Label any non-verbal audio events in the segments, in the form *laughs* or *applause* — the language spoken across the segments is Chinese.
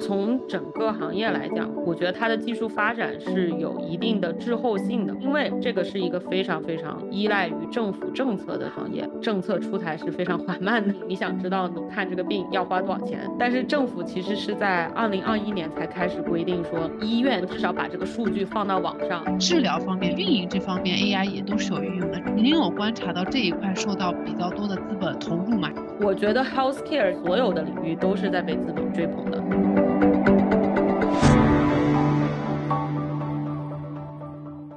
从整个行业来讲，我觉得它的技术发展是有一定的滞后性的，因为这个是一个非常非常依赖于政府政策的行业，政策出台是非常缓慢的。你想知道你看这个病要花多少钱，但是政府其实是在二零二一年才开始规定说医院至少把这个数据放到网上。治疗方面、运营这方面，AI 也都是有运用的。您有观察到这一块受到比较多的资本投入吗？我觉得 healthcare 所有的领域都是在被资本追捧的。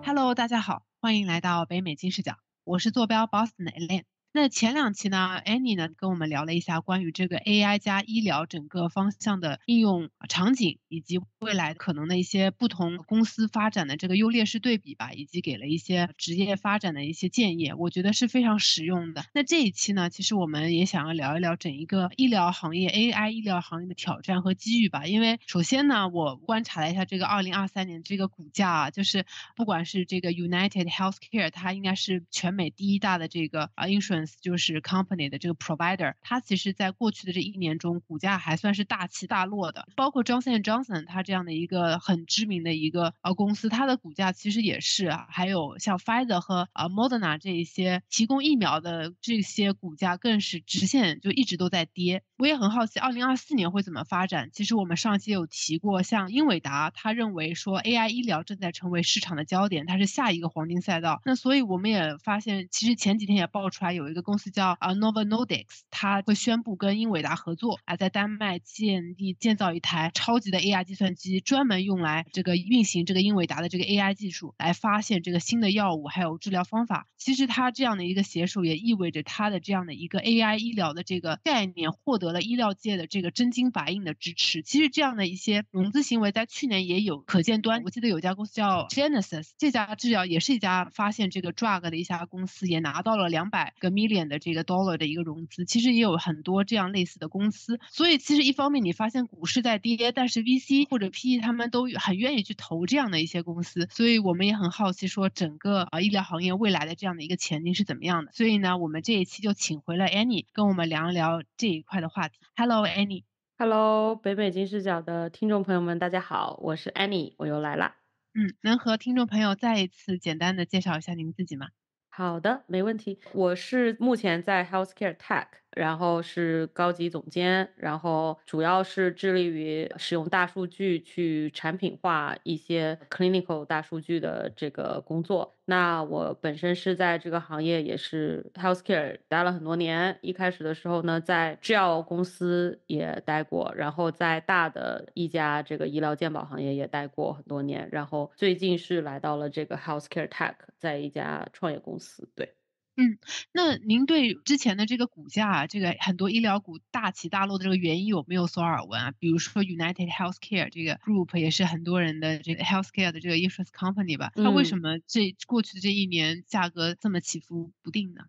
Hello，大家好，欢迎来到北美金视角，我是坐标 Boston 的 Elaine。那前两期呢，Annie 呢跟我们聊了一下关于这个 AI 加医疗整个方向的应用场景，以及未来可能的一些不同公司发展的这个优劣势对比吧，以及给了一些职业发展的一些建议，我觉得是非常实用的。那这一期呢，其实我们也想要聊一聊整一个医疗行业 AI 医疗行业的挑战和机遇吧，因为首先呢，我观察了一下这个二零二三年这个股价，啊，就是不管是这个 United Healthcare，它应该是全美第一大的这个啊，insurance。就是 company 的这个 provider，它其实在过去的这一年中，股价还算是大起大落的。包括 Johnson Johnson，它这样的一个很知名的一个呃公司，它的股价其实也是。还有像 Pfizer 和呃 Moderna 这一些提供疫苗的这些股价更是直线就一直都在跌。我也很好奇，二零二四年会怎么发展？其实我们上期有提过，像英伟达，他认为说 AI 医疗正在成为市场的焦点，它是下一个黄金赛道。那所以我们也发现，其实前几天也爆出来有。一个公司叫啊 n o v a n o t i c s 它会宣布跟英伟达合作啊，在丹麦建立建造一台超级的 AI 计算机，专门用来这个运行这个英伟达的这个 AI 技术，来发现这个新的药物还有治疗方法。其实它这样的一个携手，也意味着它的这样的一个 AI 医疗的这个概念获得了医疗界的这个真金白银的支持。其实这样的一些融资行为，在去年也有可见端。我记得有家公司叫 Genesis，这家制药也是一家发现这个 drug 的一家公司，也拿到了两百个米。脸的这个 dollar 的一个融资，其实也有很多这样类似的公司。所以，其实一方面你发现股市在跌，但是 VC 或者 PE 他们都很愿意去投这样的一些公司。所以，我们也很好奇，说整个啊医疗行业未来的这样的一个前景是怎么样的。所以呢，我们这一期就请回了 Annie 跟我们聊一聊这一块的话题。Hello Annie，Hello 北美金视角的听众朋友们，大家好，我是 Annie，我又来了。嗯，能和听众朋友再一次简单的介绍一下您自己吗？好的，没问题。我是目前在 healthcare tech。然后是高级总监，然后主要是致力于使用大数据去产品化一些 clinical 大数据的这个工作。那我本身是在这个行业也是 healthcare 待了很多年，一开始的时候呢，在制药公司也待过，然后在大的一家这个医疗健保行业也待过很多年，然后最近是来到了这个 healthcare tech，在一家创业公司，对。嗯，那您对之前的这个股价，这个很多医疗股大起大落的这个原因有没有所耳闻啊？比如说 United Healthcare 这个 group 也是很多人的这个 healthcare 的这个 insurance company 吧？那为什么这过去的这一年价格这么起伏不定呢？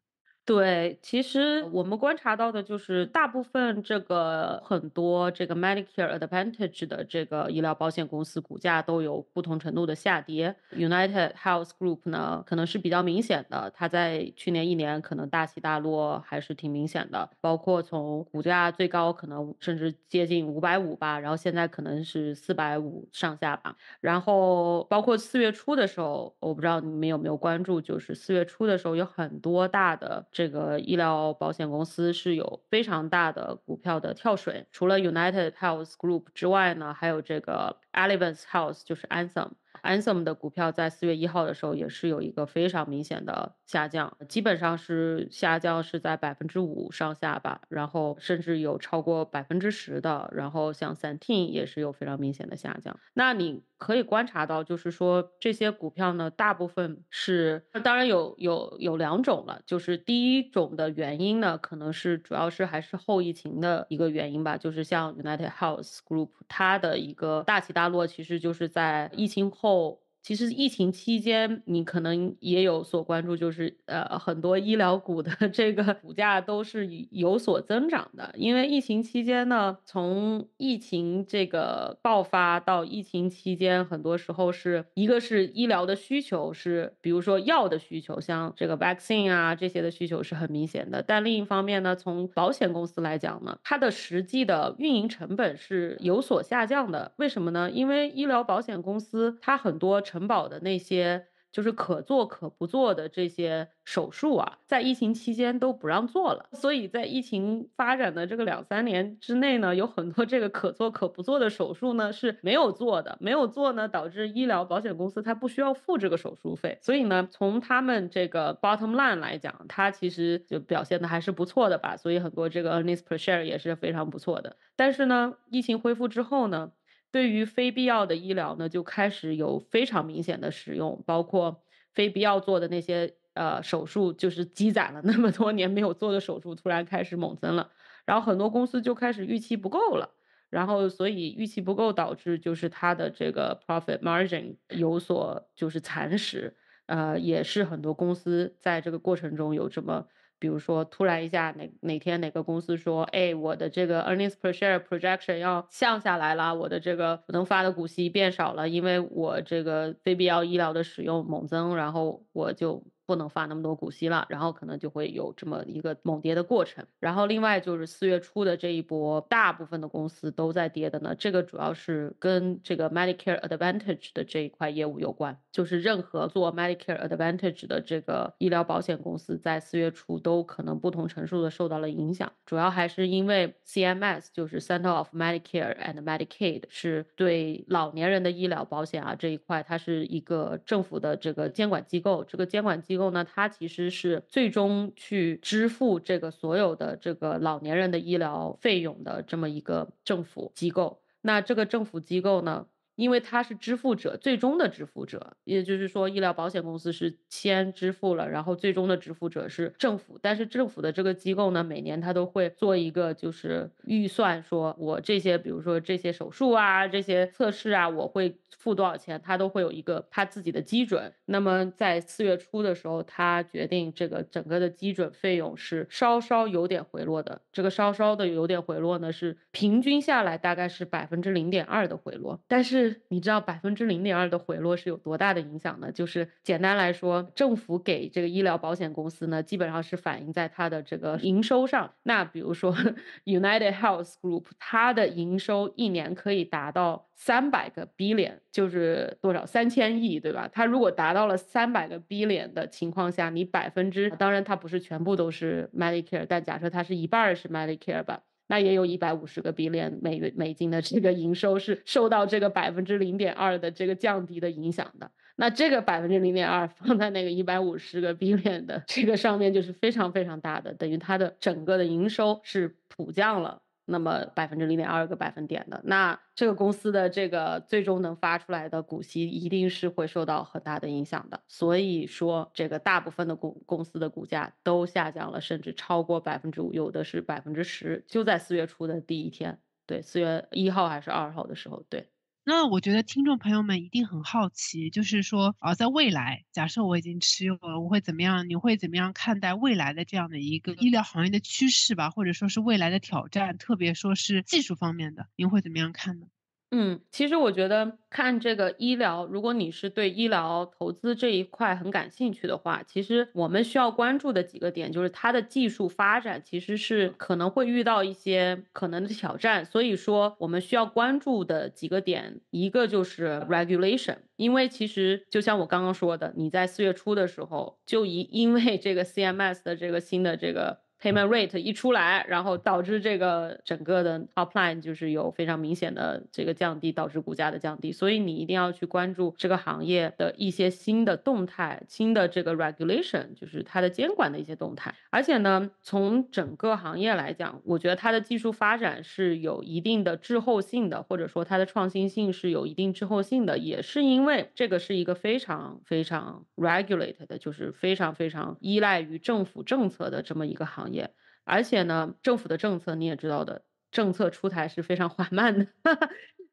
对，其实我们观察到的就是大部分这个很多这个 Medicare Advantage 的这个医疗保险公司股价都有不同程度的下跌。United Health Group 呢，可能是比较明显的，它在去年一年可能大起大落还是挺明显的。包括从股价最高可能甚至接近五百五吧，然后现在可能是四百五上下吧。然后包括四月初的时候，我不知道你们有没有关注，就是四月初的时候有很多大的。这个医疗保险公司是有非常大的股票的跳水，除了 United Health Group 之外呢，还有这个 e l e v a n s Health，就是安森。a n s e m 的股票在四月一号的时候也是有一个非常明显的下降，基本上是下降是在百分之五上下吧，然后甚至有超过百分之十的，然后像 s a n t i n 也是有非常明显的下降。那你可以观察到，就是说这些股票呢，大部分是当然有有有两种了，就是第一种的原因呢，可能是主要是还是后疫情的一个原因吧，就是像 u n i t e d h o u s e Group 它的一个大起大落，其实就是在疫情后。whole 其实疫情期间，你可能也有所关注，就是呃，很多医疗股的 *laughs* 这个股价都是有所增长的。因为疫情期间呢，从疫情这个爆发到疫情期间，很多时候是一个是医疗的需求是，比如说药的需求，像这个 vaccine 啊这些的需求是很明显的。但另一方面呢，从保险公司来讲呢，它的实际的运营成本是有所下降的。为什么呢？因为医疗保险公司它很多成城堡的那些就是可做可不做的这些手术啊，在疫情期间都不让做了，所以在疫情发展的这个两三年之内呢，有很多这个可做可不做的手术呢是没有做的，没有做呢，导致医疗保险公司它不需要付这个手术费，所以呢，从他们这个 bottom line 来讲，它其实就表现的还是不错的吧，所以很多这个 earnings per share 也是非常不错的，但是呢，疫情恢复之后呢？对于非必要的医疗呢，就开始有非常明显的使用，包括非必要做的那些呃手术，就是积攒了那么多年没有做的手术，突然开始猛增了。然后很多公司就开始预期不够了，然后所以预期不够导致就是它的这个 profit margin 有所就是蚕食，呃，也是很多公司在这个过程中有这么。比如说，突然一下，哪哪天哪个公司说，哎，我的这个 earnings per share projection 要降下来了，我的这个能发的股息变少了，因为我这个非必要医疗的使用猛增，然后我就。不能发那么多股息了，然后可能就会有这么一个猛跌的过程。然后另外就是四月初的这一波，大部分的公司都在跌的呢。这个主要是跟这个 Medicare Advantage 的这一块业务有关，就是任何做 Medicare Advantage 的这个医疗保险公司在四月初都可能不同程度的受到了影响。主要还是因为 CMS 就是 Center of Medicare and Medicaid 是对老年人的医疗保险啊这一块，它是一个政府的这个监管机构，这个监管机。机构呢，它其实是最终去支付这个所有的这个老年人的医疗费用的这么一个政府机构。那这个政府机构呢？因为他是支付者，最终的支付者，也就是说，医疗保险公司是先支付了，然后最终的支付者是政府。但是政府的这个机构呢，每年他都会做一个就是预算，说我这些，比如说这些手术啊，这些测试啊，我会付多少钱，他都会有一个他自己的基准。那么在四月初的时候，他决定这个整个的基准费用是稍稍有点回落的。这个稍稍的有点回落呢，是平均下来大概是百分之零点二的回落，但是。你知道百分之零点二的回落是有多大的影响呢？就是简单来说，政府给这个医疗保险公司呢，基本上是反映在它的这个营收上。那比如说 *laughs* United Health Group，它的营收一年可以达到三百个 billion，就是多少三千亿，对吧？它如果达到了三百个 billion 的情况下，你百分之当然它不是全部都是 Medicare，但假设它是一半是 Medicare 吧。那也有一百五十个 B 链，美元美金的这个营收是受到这个百分之零点二的这个降低的影响的。那这个百分之零点二放在那个一百五十个 B 链的这个上面，就是非常非常大的，等于它的整个的营收是普降了。那么百分之零点二个百分点的，那这个公司的这个最终能发出来的股息，一定是会受到很大的影响的。所以说，这个大部分的公公司的股价都下降了，甚至超过百分之五，有的是百分之十，就在四月初的第一天，对，四月一号还是二号的时候，对。那我觉得听众朋友们一定很好奇，就是说啊，在未来，假设我已经持有，我会怎么样？你会怎么样看待未来的这样的一个医疗行业的趋势吧？或者说是未来的挑战，特别说是技术方面的，您会怎么样看呢？嗯，其实我觉得看这个医疗，如果你是对医疗投资这一块很感兴趣的话，其实我们需要关注的几个点就是它的技术发展其实是可能会遇到一些可能的挑战，所以说我们需要关注的几个点，一个就是 regulation，因为其实就像我刚刚说的，你在四月初的时候就以因为这个 CMS 的这个新的这个。Payment rate 一出来，然后导致这个整个的 upline 就是有非常明显的这个降低，导致股价的降低。所以你一定要去关注这个行业的一些新的动态、新的这个 regulation，就是它的监管的一些动态。而且呢，从整个行业来讲，我觉得它的技术发展是有一定的滞后性的，或者说它的创新性是有一定滞后性的，也是因为这个是一个非常非常 regulated 的，就是非常非常依赖于政府政策的这么一个行业。而且呢，政府的政策你也知道的，政策出台是非常 *laughs* 缓慢的，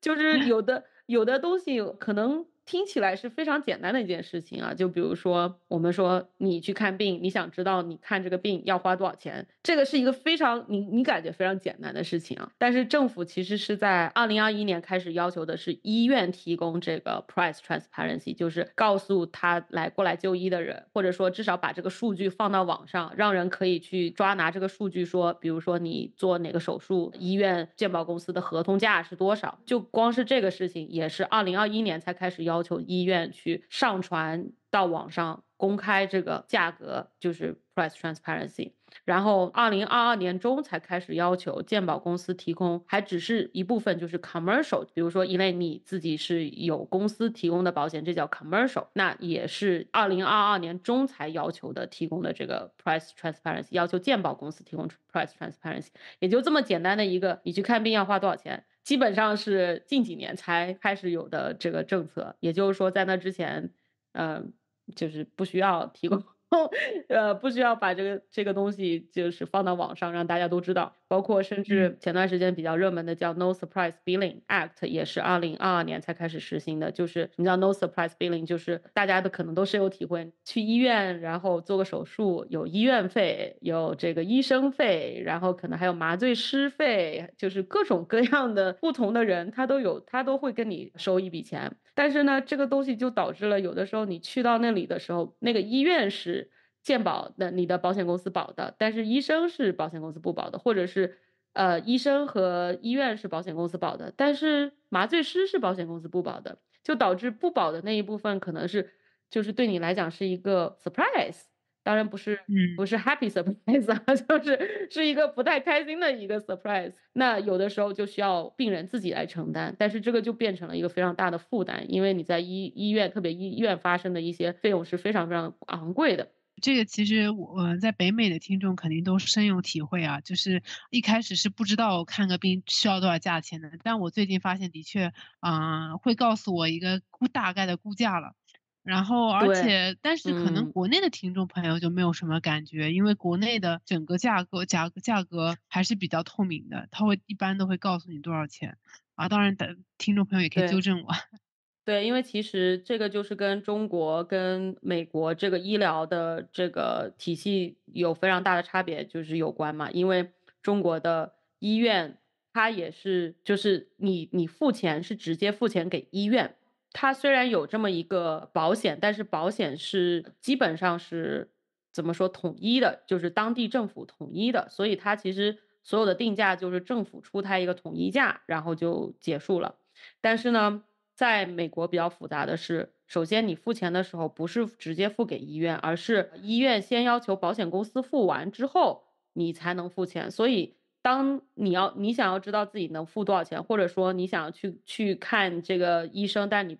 就是有的有的东西可能。听起来是非常简单的一件事情啊，就比如说我们说你去看病，你想知道你看这个病要花多少钱，这个是一个非常你你感觉非常简单的事情啊。但是政府其实是在二零二一年开始要求的是医院提供这个 price transparency，就是告诉他来过来就医的人，或者说至少把这个数据放到网上，让人可以去抓拿这个数据，说比如说你做哪个手术，医院鉴保公司的合同价是多少。就光是这个事情，也是二零二一年才开始要。要求医院去上传到网上公开这个价格，就是 price transparency。然后，二零二二年中才开始要求鉴保公司提供，还只是一部分，就是 commercial。比如说，因为你自己是有公司提供的保险，这叫 commercial。那也是二零二二年中才要求的提供的这个 price transparency。要求鉴保公司提供 price transparency，也就这么简单的一个，你去看病要花多少钱。基本上是近几年才开始有的这个政策，也就是说，在那之前，嗯，就是不需要提供。*laughs* 呃，不需要把这个这个东西就是放到网上让大家都知道，包括甚至前段时间比较热门的叫 No Surprise Billing Act 也是二零二二年才开始实行的。就是你知道 No Surprise Billing，就是大家的可能都深有体会，去医院然后做个手术有医院费，有这个医生费，然后可能还有麻醉师费，就是各种各样的不同的人他都有，他都会跟你收一笔钱。但是呢，这个东西就导致了有的时候你去到那里的时候，那个医院是。健保的你的保险公司保的，但是医生是保险公司不保的，或者是，呃，医生和医院是保险公司保的，但是麻醉师是保险公司不保的，就导致不保的那一部分可能是，就是对你来讲是一个 surprise，当然不是不是 happy *laughs* surprise 啊，*laughs* 就是是一个不太开心的一个 surprise。那有的时候就需要病人自己来承担，但是这个就变成了一个非常大的负担，因为你在医医院特别医院发生的一些费用是非常非常昂贵的。这个其实，我在北美的听众肯定都深有体会啊，就是一开始是不知道看个病需要多少价钱的，但我最近发现的确，啊，会告诉我一个估大概的估价了。然后，而且，但是可能国内的听众朋友就没有什么感觉，因为国内的整个价格价价格还是比较透明的，他会一般都会告诉你多少钱。啊，当然，等听众朋友也可以纠正我。对，因为其实这个就是跟中国跟美国这个医疗的这个体系有非常大的差别，就是有关嘛。因为中国的医院，它也是就是你你付钱是直接付钱给医院，它虽然有这么一个保险，但是保险是基本上是怎么说统一的，就是当地政府统一的，所以它其实所有的定价就是政府出台一个统一价，然后就结束了。但是呢。在美国比较复杂的是，首先你付钱的时候不是直接付给医院，而是医院先要求保险公司付完之后，你才能付钱。所以，当你要你想要知道自己能付多少钱，或者说你想要去去看这个医生，但你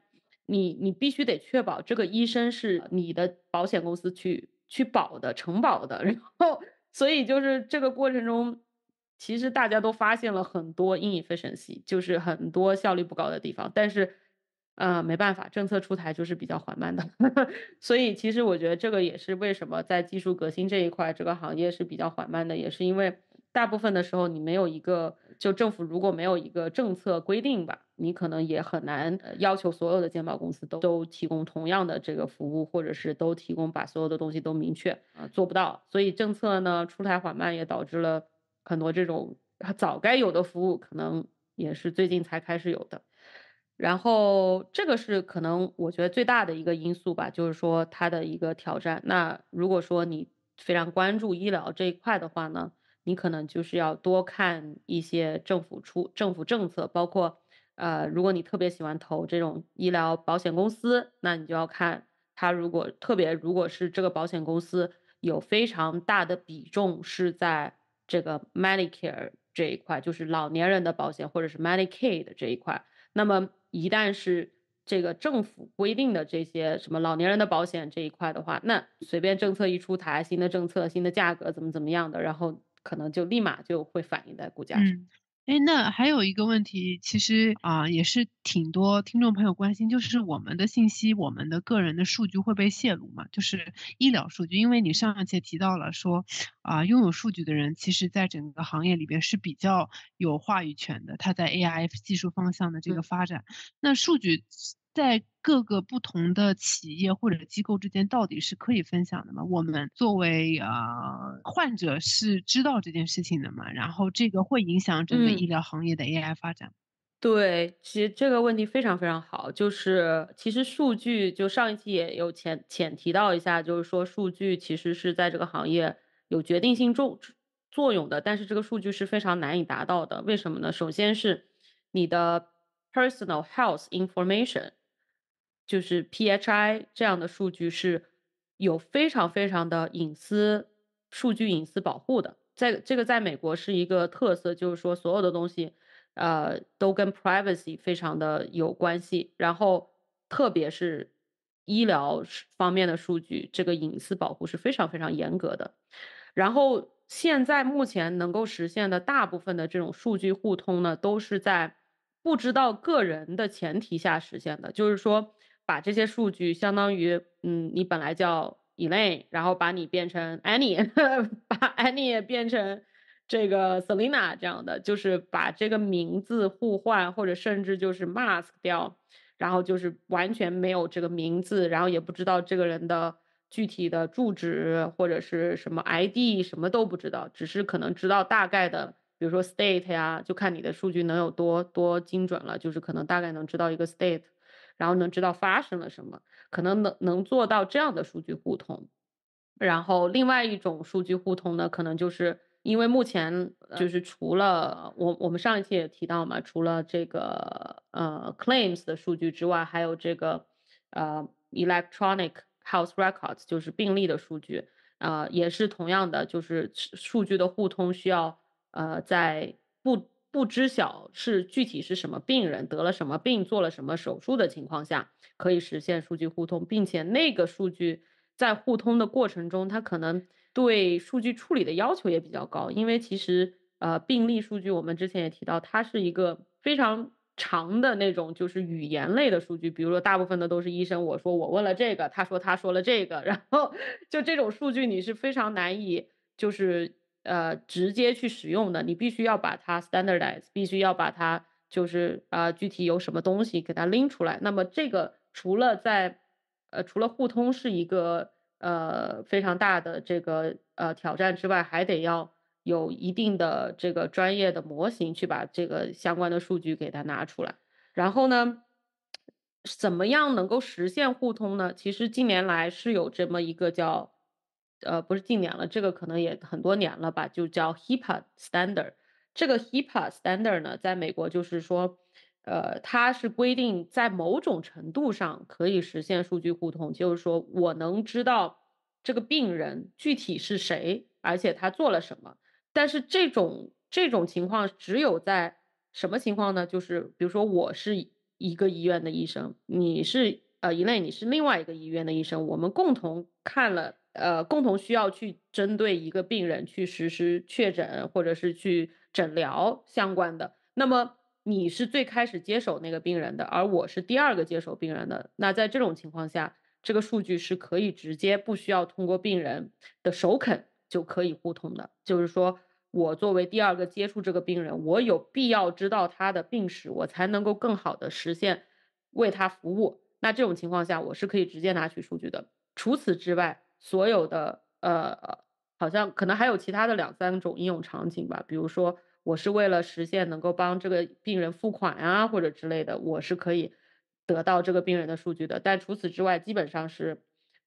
你你必须得确保这个医生是你的保险公司去去保的承保的。*laughs* 然后，所以就是这个过程中，其实大家都发现了很多 inefficiency，就是很多效率不高的地方，但是。呃，没办法，政策出台就是比较缓慢的，*laughs* 所以其实我觉得这个也是为什么在技术革新这一块，这个行业是比较缓慢的，也是因为大部分的时候你没有一个，就政府如果没有一个政策规定吧，你可能也很难要求所有的鉴宝公司都都提供同样的这个服务，或者是都提供把所有的东西都明确啊，做不到。所以政策呢出台缓慢，也导致了很多这种早该有的服务，可能也是最近才开始有的。然后这个是可能我觉得最大的一个因素吧，就是说它的一个挑战。那如果说你非常关注医疗这一块的话呢，你可能就是要多看一些政府出政府政策，包括呃，如果你特别喜欢投这种医疗保险公司，那你就要看它如果特别如果是这个保险公司有非常大的比重是在这个 Medicare 这一块，就是老年人的保险或者是 Medicaid 这一块。那么一旦是这个政府规定的这些什么老年人的保险这一块的话，那随便政策一出台，新的政策、新的价格怎么怎么样的，然后可能就立马就会反映在股价上。哎，那还有一个问题，其实啊也是挺多听众朋友关心，就是我们的信息，我们的个人的数据会被泄露嘛？就是医疗数据，因为你上一节提到了说，啊，拥有数据的人，其实在整个行业里边是比较有话语权的，他在 AI 技术方向的这个发展，那数据。在各个不同的企业或者机构之间，到底是可以分享的吗？我们作为啊患者是知道这件事情的吗？然后这个会影响整个医疗行业的 AI 发展？对，其实这个问题非常非常好，就是其实数据就上一期也有浅浅提到一下，就是说数据其实是在这个行业有决定性重作用的，但是这个数据是非常难以达到的。为什么呢？首先是你的 personal health information。就是 PHI 这样的数据是有非常非常的隐私数据隐私保护的，在这个在美国是一个特色，就是说所有的东西，呃，都跟 privacy 非常的有关系。然后特别是医疗方面的数据，这个隐私保护是非常非常严格的。然后现在目前能够实现的大部分的这种数据互通呢，都是在不知道个人的前提下实现的，就是说。把这些数据相当于，嗯，你本来叫 Elaine，然后把你变成 Annie，*laughs* 把 Annie 变成这个 Selina 这样的，就是把这个名字互换，或者甚至就是 mask 掉，然后就是完全没有这个名字，然后也不知道这个人的具体的住址或者是什么 ID，什么都不知道，只是可能知道大概的，比如说 state 呀，就看你的数据能有多多精准了，就是可能大概能知道一个 state。然后能知道发生了什么，可能能能做到这样的数据互通。然后另外一种数据互通呢，可能就是因为目前就是除了我我们上一期也提到嘛，除了这个呃 claims 的数据之外，还有这个呃 electronic health records 就是病例的数据，啊，也是同样的，就是数据的互通需要呃在不。不知晓是具体是什么病人得了什么病做了什么手术的情况下，可以实现数据互通，并且那个数据在互通的过程中，它可能对数据处理的要求也比较高，因为其实呃病例数据我们之前也提到，它是一个非常长的那种就是语言类的数据，比如说大部分的都是医生我说我问了这个，他说他说了这个，*laughs* 然后就这种数据你是非常难以就是。呃，直接去使用的，你必须要把它 standardize，必须要把它就是啊，具体有什么东西给它拎出来。那么这个除了在呃，除了互通是一个呃非常大的这个呃挑战之外，还得要有一定的这个专业的模型去把这个相关的数据给它拿出来。然后呢，怎么样能够实现互通呢？其实近年来是有这么一个叫。呃，不是近年了，这个可能也很多年了吧，就叫 HIPAA standard。这个 HIPAA standard 呢，在美国就是说，呃，它是规定在某种程度上可以实现数据互通，就是说我能知道这个病人具体是谁，而且他做了什么。但是这种这种情况只有在什么情况呢？就是比如说，我是一个医院的医生，你是呃一类，你是另外一个医院的医生，我们共同看了。呃，共同需要去针对一个病人去实施确诊或者是去诊疗相关的。那么你是最开始接手那个病人的，而我是第二个接手病人的。那在这种情况下，这个数据是可以直接不需要通过病人的首肯就可以互通的。就是说我作为第二个接触这个病人，我有必要知道他的病史，我才能够更好的实现为他服务。那这种情况下，我是可以直接拿取数据的。除此之外，所有的呃，好像可能还有其他的两三种应用场景吧。比如说，我是为了实现能够帮这个病人付款啊，或者之类的，我是可以得到这个病人的数据的。但除此之外，基本上是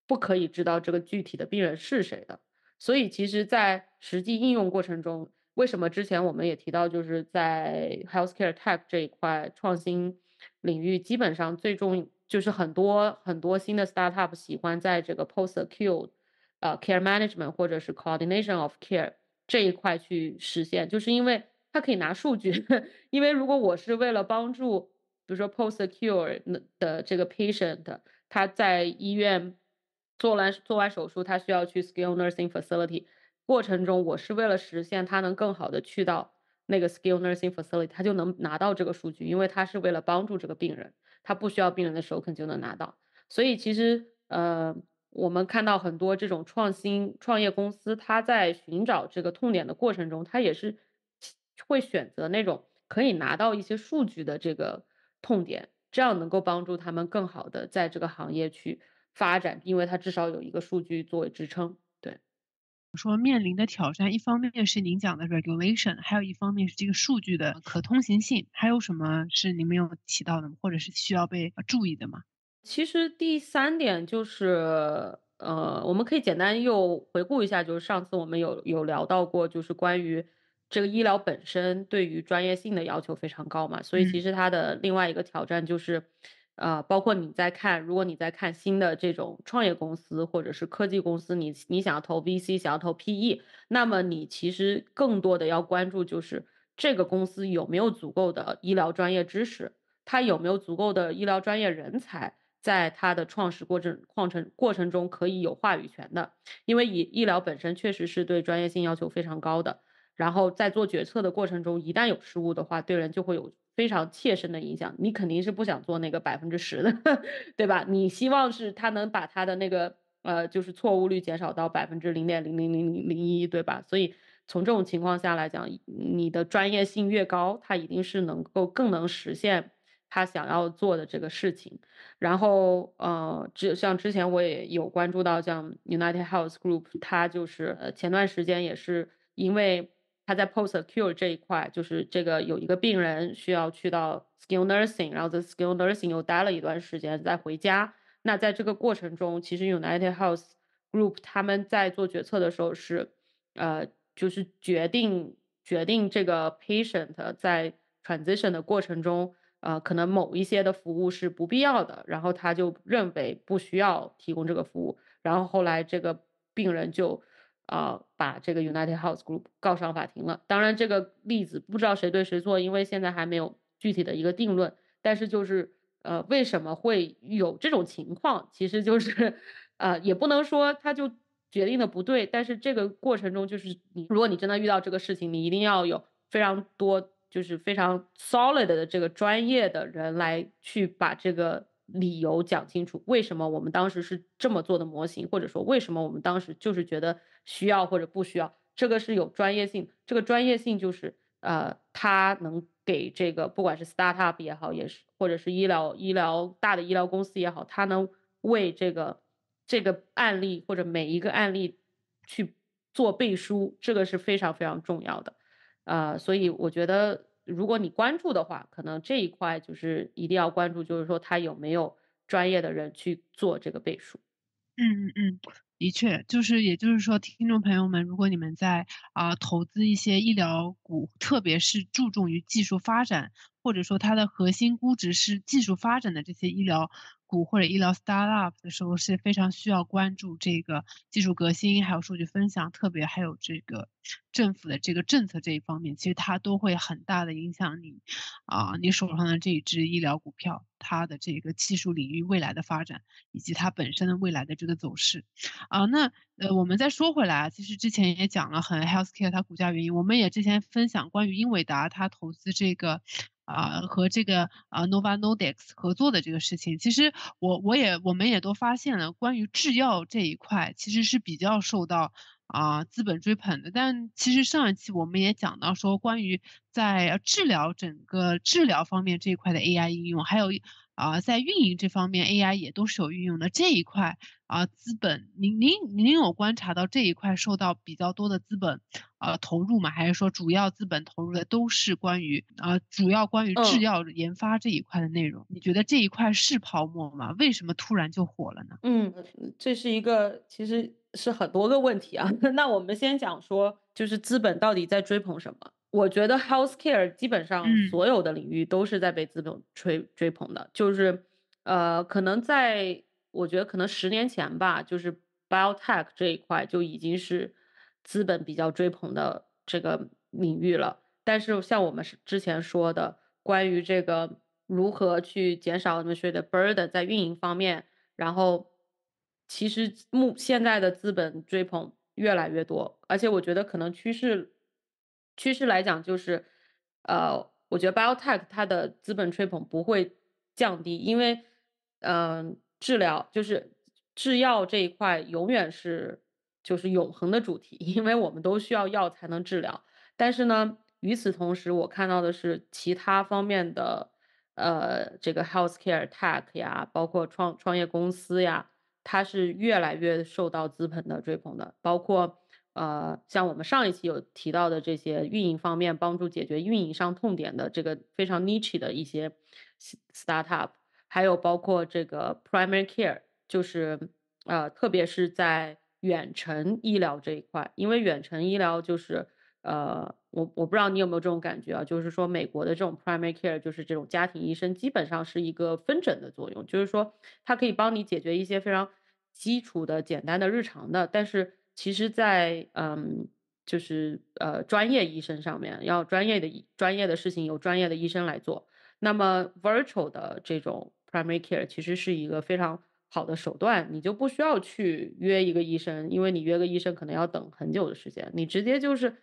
不可以知道这个具体的病人是谁的。所以，其实，在实际应用过程中，为什么之前我们也提到，就是在 healthcare tech 这一块创新领域，基本上最终。就是很多很多新的 startup 喜欢在这个 post acute，呃，care management 或者是 coordination of care 这一块去实现，就是因为它可以拿数据。因为如果我是为了帮助，比如说 post acute 的这个 patient，他在医院做完做完手术，他需要去 skill nursing facility，过程中我是为了实现他能更好的去到那个 skill nursing facility，他就能拿到这个数据，因为他是为了帮助这个病人。他不需要病人的首肯就能拿到，所以其实，呃，我们看到很多这种创新创业公司，他在寻找这个痛点的过程中，他也是会选择那种可以拿到一些数据的这个痛点，这样能够帮助他们更好的在这个行业去发展，因为他至少有一个数据作为支撑。说面临的挑战，一方面是您讲的 regulation，还有一方面是这个数据的可通行性，还有什么是您没有提到的，或者是需要被注意的吗？其实第三点就是，呃，我们可以简单又回顾一下，就是上次我们有有聊到过，就是关于这个医疗本身对于专业性的要求非常高嘛，所以其实它的另外一个挑战就是。呃，包括你在看，如果你在看新的这种创业公司或者是科技公司，你你想要投 VC，想要投 PE，那么你其实更多的要关注就是这个公司有没有足够的医疗专业知识，它有没有足够的医疗专业人才，在它的创始过程过程过程中可以有话语权的，因为以医疗本身确实是对专业性要求非常高的，然后在做决策的过程中，一旦有失误的话，对人就会有。非常切身的影响，你肯定是不想做那个百分之十的，*laughs* 对吧？你希望是他能把他的那个呃，就是错误率减少到百分之零点零零零零零一，对吧？所以从这种情况下来讲，你的专业性越高，他一定是能够更能实现他想要做的这个事情。然后呃，只像之前我也有关注到，像 UnitedHealth Group，他就是前段时间也是因为。他在 post acute 这一块，就是这个有一个病人需要去到 s k i l l nursing，然后在 s k i l l nursing 又待了一段时间，再回家。那在这个过程中，其实 United Health Group 他们在做决策的时候是，呃，就是决定决定这个 patient 在 transition 的过程中，呃，可能某一些的服务是不必要的，然后他就认为不需要提供这个服务，然后后来这个病人就。啊，把这个 United House Group 告上法庭了。当然，这个例子不知道谁对谁错，因为现在还没有具体的一个定论。但是就是，呃，为什么会有这种情况？其实就是，呃，也不能说他就决定的不对。但是这个过程中，就是你，如果你真的遇到这个事情，你一定要有非常多就是非常 solid 的这个专业的人来去把这个。理由讲清楚，为什么我们当时是这么做的模型，或者说为什么我们当时就是觉得需要或者不需要，这个是有专业性。这个专业性就是，呃，它能给这个不管是 startup 也好，也是或者是医疗医疗大的医疗公司也好，它能为这个这个案例或者每一个案例去做背书，这个是非常非常重要的。呃，所以我觉得。如果你关注的话，可能这一块就是一定要关注，就是说它有没有专业的人去做这个背书。嗯嗯嗯，的确，就是也就是说，听众朋友们，如果你们在啊投资一些医疗股，特别是注重于技术发展，或者说它的核心估值是技术发展的这些医疗。股或者医疗 startup 的时候是非常需要关注这个技术革新，还有数据分享，特别还有这个政府的这个政策这一方面，其实它都会很大的影响你啊，你手上的这一只医疗股票它的这个技术领域未来的发展，以及它本身的未来的这个走势。啊，那呃，我们再说回来，啊，其实之前也讲了，很 healthcare 它股价原因，我们也之前分享关于英伟达它投资这个。啊，和这个啊 Nova Nordics 合作的这个事情，其实我我也我们也都发现了，关于制药这一块，其实是比较受到。啊，资本追捧的。但其实上一期我们也讲到说，关于在治疗整个治疗方面这一块的 AI 应用，还有啊，在运营这方面 AI 也都是有运用的这一块啊，资本您您您有观察到这一块受到比较多的资本啊投入吗？还是说主要资本投入的都是关于啊主要关于制药研发这一块的内容？你觉得这一块是泡沫吗？为什么突然就火了呢？嗯，这是一个其实。是很多个问题啊，*laughs* 那我们先讲说，就是资本到底在追捧什么？我觉得 healthcare 基本上所有的领域都是在被资本追追捧的，就是呃，可能在我觉得可能十年前吧，就是 biotech 这一块就已经是资本比较追捧的这个领域了。但是像我们之前说的，关于这个如何去减少我们说的 burden 在运营方面，然后。其实目现在的资本追捧越来越多，而且我觉得可能趋势，趋势来讲就是，呃，我觉得 biotech 它的资本追捧不会降低，因为嗯，治疗就是制药这一块永远是就是永恒的主题，因为我们都需要药才能治疗。但是呢，与此同时，我看到的是其他方面的，呃，这个 healthcare tech 呀，包括创创业公司呀。它是越来越受到资本的追捧的，包括，呃，像我们上一期有提到的这些运营方面帮助解决运营上痛点的这个非常 niche 的一些 startup，还有包括这个 primary care，就是，呃，特别是在远程医疗这一块，因为远程医疗就是，呃。我我不知道你有没有这种感觉啊，就是说美国的这种 primary care 就是这种家庭医生，基本上是一个分诊的作用，就是说它可以帮你解决一些非常基础的、简单的日常的。但是其实，在嗯，就是呃，专业医生上面，要专业的专业的事情，由专业的医生来做。那么 virtual 的这种 primary care 其实是一个非常好的手段，你就不需要去约一个医生，因为你约个医生可能要等很久的时间，你直接就是。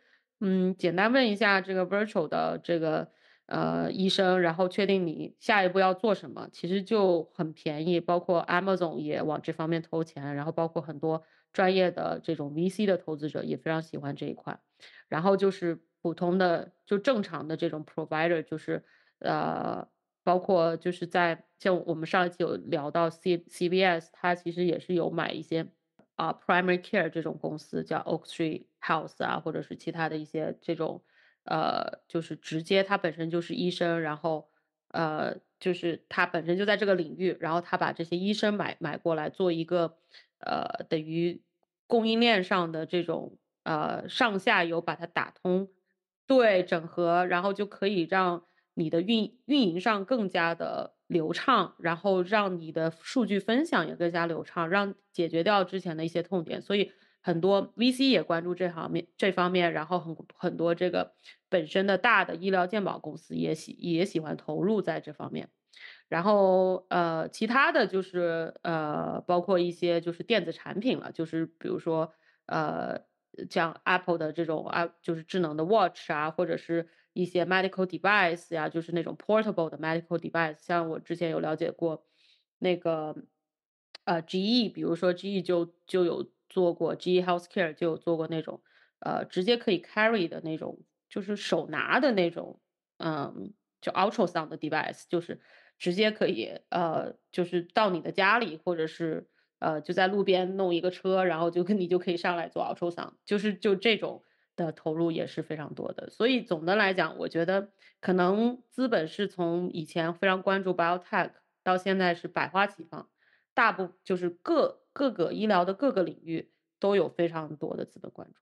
嗯，简单问一下这个 virtual 的这个呃医生，然后确定你下一步要做什么，其实就很便宜。包括 Amazon 也往这方面投钱，然后包括很多专业的这种 VC 的投资者也非常喜欢这一款。然后就是普通的就正常的这种 provider，就是呃，包括就是在像我们上一期有聊到 C CVS，它其实也是有买一些。啊，primary care 这种公司叫 Oaktree h o u s e 啊，或者是其他的一些这种，呃，就是直接他本身就是医生，然后，呃，就是他本身就在这个领域，然后他把这些医生买买过来做一个，呃，等于供应链上的这种，呃，上下游把它打通，对，整合，然后就可以让你的运运营上更加的。流畅，然后让你的数据分享也更加流畅，让解决掉之前的一些痛点。所以很多 VC 也关注这行面这方面，然后很很多这个本身的大的医疗健保公司也喜也喜欢投入在这方面。然后呃，其他的就是呃，包括一些就是电子产品了，就是比如说呃，像 Apple 的这种啊，就是智能的 Watch 啊，或者是。一些 medical device 呀，就是那种 portable 的 medical device，像我之前有了解过，那个呃 GE，比如说 GE 就就有做过，GE Healthcare 就有做过那种呃直接可以 carry 的那种，就是手拿的那种，嗯，就 ultrasound 的 device，就是直接可以呃就是到你的家里，或者是呃就在路边弄一个车，然后就跟你就可以上来做 ultrasound，就是就这种。的投入也是非常多的，所以总的来讲，我觉得可能资本是从以前非常关注 biotech 到现在是百花齐放，大部就是各各个医疗的各个领域都有非常多的资本关注。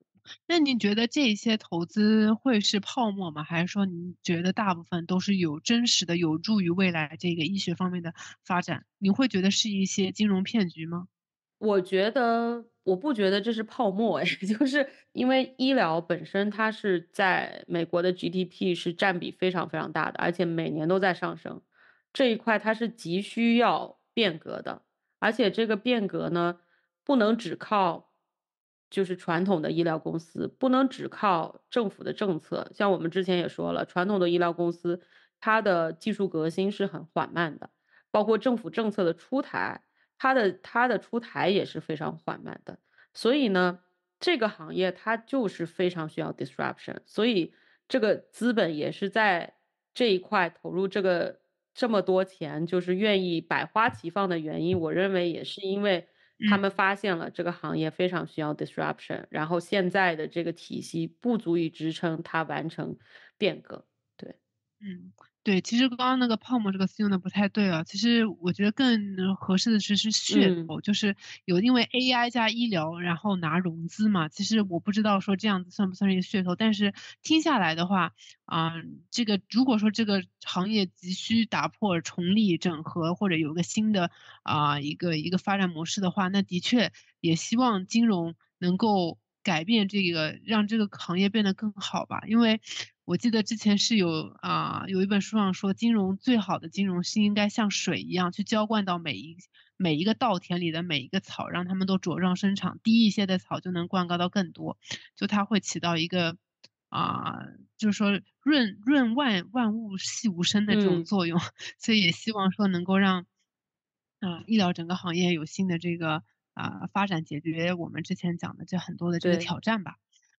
那您觉得这些投资会是泡沫吗？还是说您觉得大部分都是有真实的，有助于未来这个医学方面的发展？你会觉得是一些金融骗局吗？我觉得。我不觉得这是泡沫，*laughs* 就是因为医疗本身它是在美国的 GDP 是占比非常非常大的，而且每年都在上升，这一块它是急需要变革的，而且这个变革呢，不能只靠就是传统的医疗公司，不能只靠政府的政策。像我们之前也说了，传统的医疗公司它的技术革新是很缓慢的，包括政府政策的出台。它的它的出台也是非常缓慢的，所以呢，这个行业它就是非常需要 disruption，所以这个资本也是在这一块投入这个这么多钱，就是愿意百花齐放的原因。我认为也是因为他们发现了这个行业非常需要 disruption，然后现在的这个体系不足以支撑它完成变革。对，嗯。对，其实刚刚那个泡沫这个词用的不太对啊。其实我觉得更合适的是是噱头，就是有因为 AI 加医疗，然后拿融资嘛。其实我不知道说这样子算不算是一个噱头，但是听下来的话，啊，这个如果说这个行业急需打破重力整合或者有个新的啊一个一个发展模式的话，那的确也希望金融能够改变这个，让这个行业变得更好吧，因为。我记得之前是有啊，有一本书上说，金融最好的金融是应该像水一样，去浇灌到每一每一个稻田里的每一个草，让它们都茁壮生长。低一些的草就能灌溉到更多，就它会起到一个啊，就是说润润万万物细无声的这种作用。所以也希望说能够让啊医疗整个行业有新的这个啊发展，解决我们之前讲的这很多的这个挑战吧。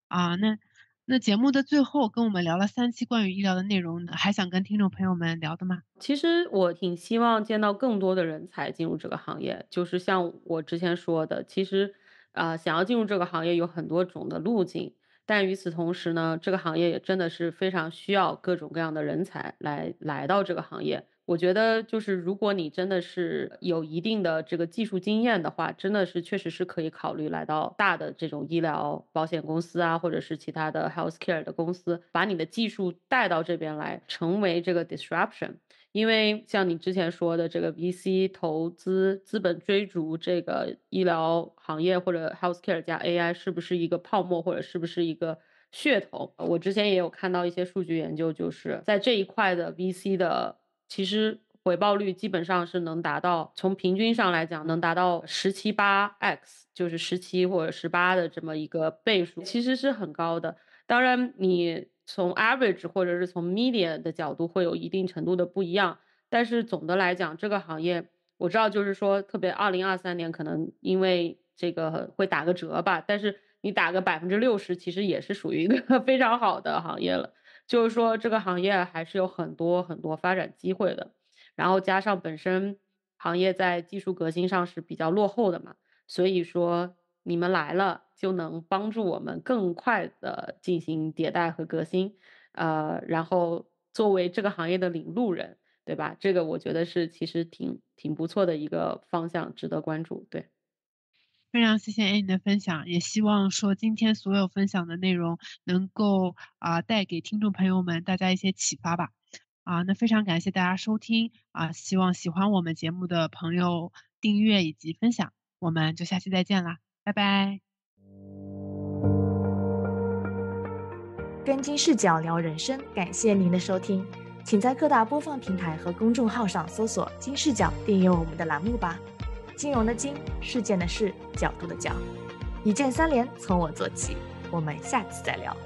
啊，那。那节目的最后，跟我们聊了三期关于医疗的内容，还想跟听众朋友们聊的吗？其实我挺希望见到更多的人才进入这个行业，就是像我之前说的，其实啊，想要进入这个行业有很多种的路径，但与此同时呢，这个行业也真的是非常需要各种各样的人才来来到这个行业。我觉得就是，如果你真的是有一定的这个技术经验的话，真的是确实是可以考虑来到大的这种医疗保险公司啊，或者是其他的 healthcare 的公司，把你的技术带到这边来，成为这个 disruption。因为像你之前说的，这个 VC 投资资本追逐这个医疗行业或者 healthcare 加 AI 是不是一个泡沫，或者是不是一个噱头？我之前也有看到一些数据研究，就是在这一块的 VC 的。其实回报率基本上是能达到，从平均上来讲能达到十七八 x，就是十七或者十八的这么一个倍数，其实是很高的。当然，你从 average 或者是从 median 的角度会有一定程度的不一样，但是总的来讲，这个行业我知道就是说，特别二零二三年可能因为这个会打个折吧，但是你打个百分之六十，其实也是属于一个 *laughs* 非常好的行业了。就是说，这个行业还是有很多很多发展机会的，然后加上本身行业在技术革新上是比较落后的嘛，所以说你们来了就能帮助我们更快的进行迭代和革新，呃，然后作为这个行业的领路人，对吧？这个我觉得是其实挺挺不错的一个方向，值得关注。对。非常谢谢艾宁的分享，也希望说今天所有分享的内容能够啊带给听众朋友们大家一些启发吧。啊，那非常感谢大家收听啊，希望喜欢我们节目的朋友订阅以及分享，我们就下期再见啦，拜拜。跟金视角聊人生，感谢您的收听，请在各大播放平台和公众号上搜索“金视角”，订阅我们的栏目吧。金融的金，事件的事，角度的角，一键三连，从我做起。我们下次再聊。